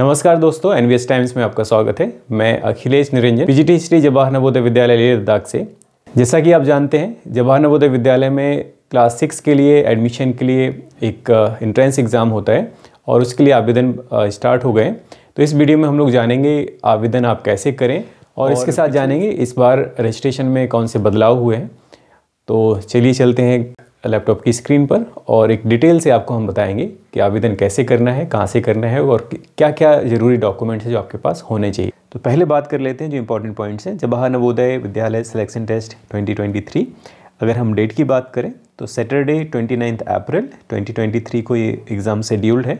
नमस्कार दोस्तों N times में आपका स्वागत है मैं अखिलेश निरंजन पीजीटी श्री जवाहर नवोदय विद्यालय लेह लद्दाख से जैसा कि आप जानते हैं जवाहर नवोदय विद्यालय में क्लास सिक्स के लिए एडमिशन के लिए एक इंट्रेंस uh, एग्ज़ाम होता है और उसके लिए आवेदन स्टार्ट uh, हो गए तो इस वीडियो में हम लोग जानेंगे आवेदन आप कैसे करें और, और इसके साथ जानेंगे इस बार रजिस्ट्रेशन में कौन से बदलाव हुए हैं तो चलिए चलते हैं लैपटॉप की स्क्रीन पर और एक डिटेल से आपको हम बताएंगे कि आवेदन कैसे करना है कहाँ से करना है और क्या क्या ज़रूरी डॉक्यूमेंट्स हैं जो आपके पास होने चाहिए तो पहले बात कर लेते हैं जो इंपॉर्टेंट पॉइंट्स हैं जवाहर नवोदय विद्यालय सिलेक्शन टेस्ट 2023 अगर हम डेट की बात करें तो सैटरडे ट्वेंटी अप्रैल ट्वेंटी को ये एग्ज़ाम शेड्यूल्ड है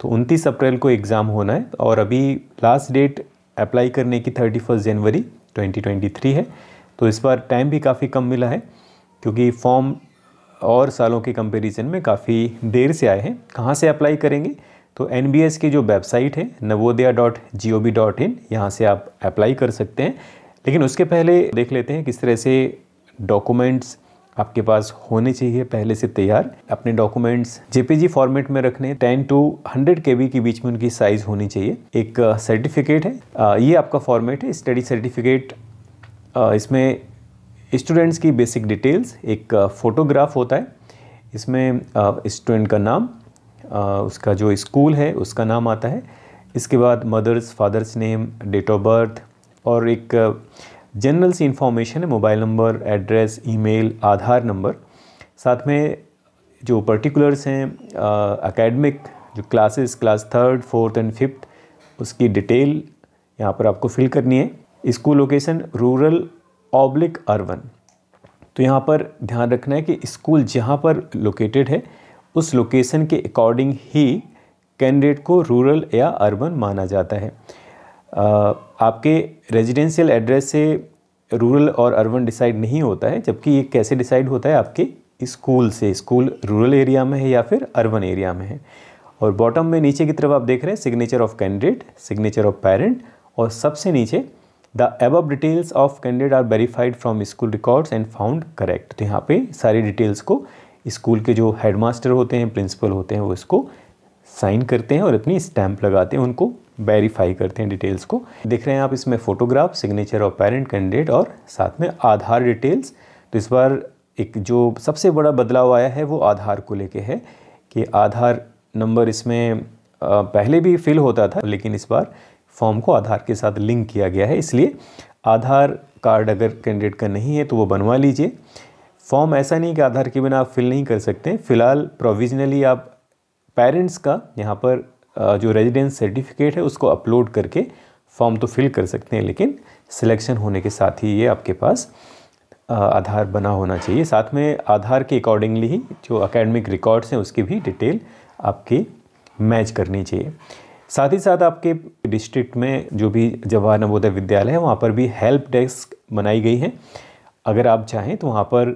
तो उनतीस अप्रैल को एग्ज़ाम होना है और अभी लास्ट डेट अप्लाई करने की थर्टी जनवरी ट्वेंटी है तो इस बार टाइम भी काफ़ी कम मिला है क्योंकि फॉर्म और सालों के कंपेरिजन में काफ़ी देर से आए हैं कहाँ से अप्लाई करेंगे तो एन की जो वेबसाइट है Navodaya dot G O V dot in यहाँ से आप अप्लाई कर सकते हैं लेकिन उसके पहले देख लेते हैं किस तरह से डॉक्यूमेंट्स आपके पास होने चाहिए पहले से तैयार अपने डॉक्यूमेंट्स जेपीजी फॉर्मेट में रखने टेन टू हंड्रेड के के बीच में उनकी साइज़ होनी चाहिए एक सर्टिफिकेट है ये आपका फॉर्मेट है स्टडी सर्टिफिकेट इसमें स्टूडेंट्स की बेसिक डिटेल्स एक फ़ोटोग्राफ होता है इसमें स्टूडेंट का नाम उसका जो स्कूल है उसका नाम आता है इसके बाद mother's father's name date of birth और एक जनरल सी इन्फॉर्मेशन है mobile number address email Aadhaar number साथ में जो पर्टिकुलर्स हैं एकेडमिक जो classes class third fourth and fifth उसकी डिटेल यहाँ पर आपको फिल करनी है school location rural oblique urban तो यहाँ पर ध्यान रखना है कि स्कूल जहाँ पर लोकेटेड है उस लोकेशन के अकॉर्डिंग ही कैंडिडेट को रूरल या अर्बन माना जाता है आपके रेजिडेंशियल एड्रेस से रूरल और अर्बन डिसाइड नहीं होता है जबकि ये कैसे डिसाइड होता है आपके स्कूल से स्कूल रूरल एरिया में है या फिर अर्बन एरिया में है और बॉटम में नीचे की तरफ आप देख रहे हैं signature of candidate signature of parent और सबसे नीचे the above details of candidate are verified from school records and found correct तो यहाँ पे सारी डिटेल्स को स्कूल के जो हेडमास्टर होते हैं प्रिंसिपल होते हैं वो इसको साइन करते हैं और अपनी स्टैंप लगाते हैं उनको वेरीफाई करते हैं डिटेल्स को देख रहे हैं आप इसमें photograph signature of parent candidate और साथ में आधार डिटेल्स तो इस बार एक जो सबसे बड़ा बदलाव आया है वो आधार को लेके है कि आधार नंबर इसमें पहले भी फिल होता था लेकिन इस बार फॉर्म को आधार के साथ लिंक किया गया है इसलिए आधार कार्ड अगर कैंडिडेट का नहीं है तो वो बनवा लीजिए फॉर्म ऐसा नहीं कि आधार के बिना आप फिल नहीं कर सकते फिलहाल प्रोविजनली आप पेरेंट्स का यहाँ पर जो रेजिडेंस सर्टिफिकेट है उसको अपलोड करके फॉर्म तो फिल कर सकते हैं लेकिन सिलेक्शन होने के साथ ही ये आपके पास आधार बना होना चाहिए साथ में आधार के अकॉर्डिंगली ही जो अकेडमिक रिकॉर्ड्स हैं उसकी भी डिटेल आपकी मैच करनी चाहिए साथ ही साथ आपके डिस्ट्रिक्ट में जो भी जवाहर नवोदय विद्यालय है वहाँ पर भी हेल्प डेस्क बनाई गई है अगर आप चाहें तो वहाँ पर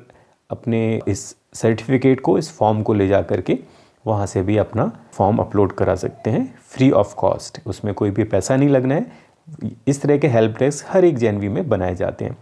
अपने इस सर्टिफिकेट को इस फॉर्म को ले जा कर के वहाँ से भी अपना फॉर्म अपलोड करा सकते हैं फ्री ऑफ कॉस्ट उसमें कोई भी पैसा नहीं लगना है इस तरह के हेल्प डेस्क हर एक जेनवी में बनाए जाते हैं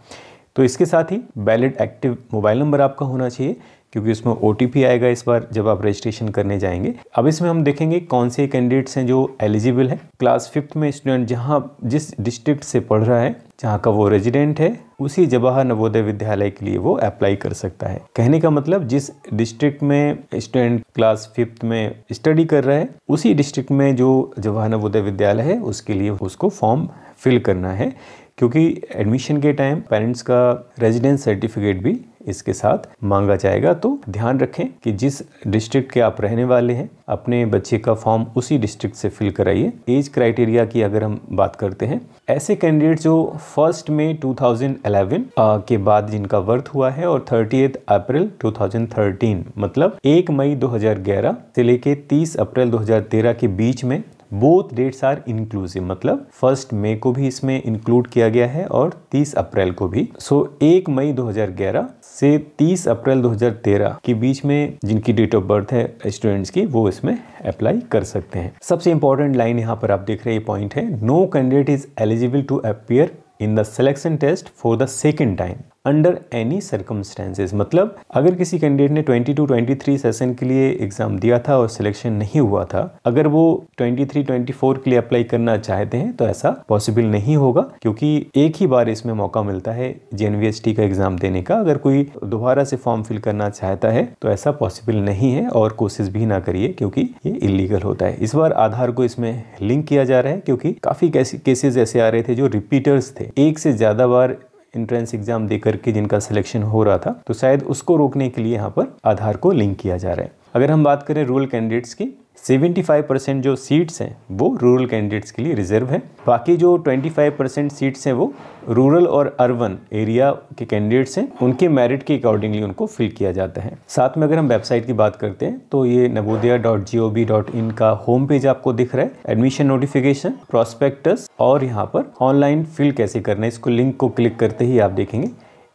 तो इसके साथ ही बैलिड एक्टिव मोबाइल नंबर आपका होना चाहिए क्योंकि उसमें ओ आएगा इस बार जब आप रजिस्ट्रेशन करने जाएंगे अब इसमें हम देखेंगे कौन से कैंडिडेट्स हैं जो एलिजिबल है क्लास फिफ्थ में स्टूडेंट जहाँ जिस डिस्ट्रिक्ट से पढ़ रहा है जहाँ का वो रेजिडेंट है उसी जवाहर नवोदय विद्यालय के लिए वो अप्लाई कर सकता है कहने का मतलब जिस डिस्ट्रिक्ट में स्टूडेंट क्लास फिफ्थ में स्टडी कर रहा है उसी डिस्ट्रिक्ट में जो जवाहर नवोदय विद्यालय है उसके लिए उसको फॉर्म फिल करना है क्योंकि एडमिशन के टाइम पेरेंट्स का रेजिडेंस सर्टिफिकेट भी इसके साथ मांगा जाएगा तो ध्यान रखें कि जिस डिस्ट्रिक्ट के आप रहने वाले हैं अपने बच्चे का फॉर्म उसी डिस्ट्रिक्ट से फिल कराइए एज क्राइटेरिया की अगर हम बात करते हैं ऐसे कैंडिडेट जो फर्स्ट में 2011 के बाद जिनका बर्थ हुआ है और थर्टी अप्रैल 2013 मतलब 1 मई 2011 से लेके 30 अप्रैल 2013 के बीच में बोथ डेट्स आर इंक्लूसिव मतलब फर्स्ट मई को भी इसमें इंक्लूड किया गया है और 30 अप्रैल को भी सो so, एक मई 2011 से 30 अप्रैल 2013 के बीच में जिनकी डेट ऑफ बर्थ है स्टूडेंट्स की वो इसमें अप्लाई कर सकते हैं सबसे इंपॉर्टेंट लाइन यहाँ पर आप देख रहे हैं पॉइंट है no candidate is eligible to appear in the selection test for the second time under any circumstances मतलब अगर किसी कैंडिडेट ने 22 टू 23 सेशन के लिए एग्जाम दिया था और सिलेक्शन नहीं हुआ था अगर वो 23 24 के लिए अप्लाई करना चाहते हैं तो ऐसा पॉसिबल नहीं होगा क्योंकि एक ही बार इसमें मौका मिलता है जे का एग्जाम देने का अगर कोई दोबारा से फॉर्म फिल करना चाहता है तो ऐसा पॉसिबल नहीं है और कोशिश भी ना करिए क्योंकि ये इलीगल होता है इस बार आधार को इसमें लिंक किया जा रहा है क्योंकि काफी केसेस ऐसे आ रहे थे जो रिपीटर्स थे एक से ज्यादा बार इंट्रेंस एग्जाम देकर के जिनका सिलेक्शन हो रहा था तो शायद उसको रोकने के लिए यहाँ पर आधार को लिंक किया जा रहा है अगर हम बात करें रूरल कैंडिडेट्स की 75 परसेंट जो सीट्स हैं वो रूरल कैंडिडेट्स के लिए रिजर्व है बाकी जो 25 परसेंट सीट्स हैं वो रूरल और अर्बन एरिया के कैंडिडेट्स हैं उनके मेरिट के अकॉर्डिंगली उनको फिल किया जाता है साथ में अगर हम वेबसाइट की बात करते हैं तो ये Navodaya dot G O V dot in का होम पेज आपको दिख रहा है एडमिशन नोटिफिकेशन प्रोस्पेक्टस और यहाँ पर ऑनलाइन फिल कैसे करना है इसको लिंक को क्लिक करते ही आप देखेंगे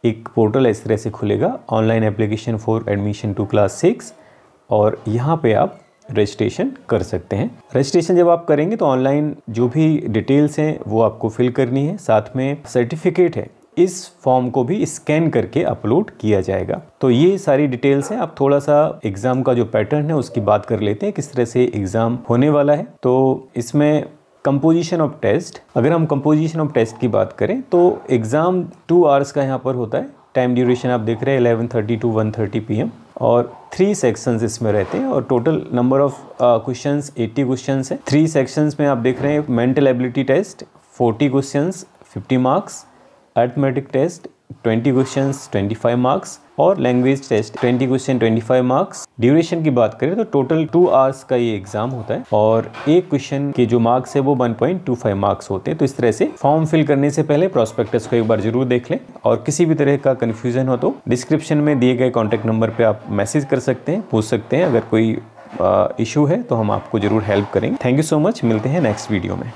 एक पोर्टल इस तरह से खुलेगा online application for admission to class six और यहाँ पे आप रजिस्ट्रेशन कर सकते हैं रजिस्ट्रेशन जब आप करेंगे तो ऑनलाइन जो भी डिटेल्स हैं वो आपको फिल करनी है साथ में सर्टिफिकेट है इस फॉर्म को भी स्कैन करके अपलोड किया जाएगा तो ये सारी डिटेल्स हैं आप थोड़ा सा एग्ज़ाम का जो पैटर्न है उसकी बात कर लेते हैं किस तरह से एग्ज़ाम होने वाला है तो इसमें कंपोजिशन ऑफ टेस्ट अगर हम कंपोजिशन ऑफ टेस्ट की बात करें तो एग्ज़ाम टू आवर्स का यहाँ पर होता है टाइम ड्यूरेशन आप देख रहे हैं 11:30 टू पी एम और थ्री सेक्शंस इसमें रहते हैं और total number of questions 80 questions है थ्री सेक्शंस में आप देख रहे हैं mental ability test 40 questions 50 marks arithmetic test 20 question 25 marks और language test 20 question 25 marks duration की बात करें तो टोटल टू आवर्स का ये एग्जाम होता है और एक क्वेश्चन के जो मार्क्स है वो 1.25 मार्क्स होते हैं तो इस तरह से फॉर्म फिल करने से पहले प्रोस्पेक्टस को एक बार जरूर देख लें और किसी भी तरह का कन्फ्यूजन हो तो डिस्क्रिप्शन में दिए गए कॉन्टैक्ट नंबर पर आप मैसेज कर सकते हैं पूछ सकते हैं अगर कोई इशू है तो हम आपको जरूर हेल्प करेंगे थैंक यू सो मच मिलते हैं नेक्स्ट वीडियो में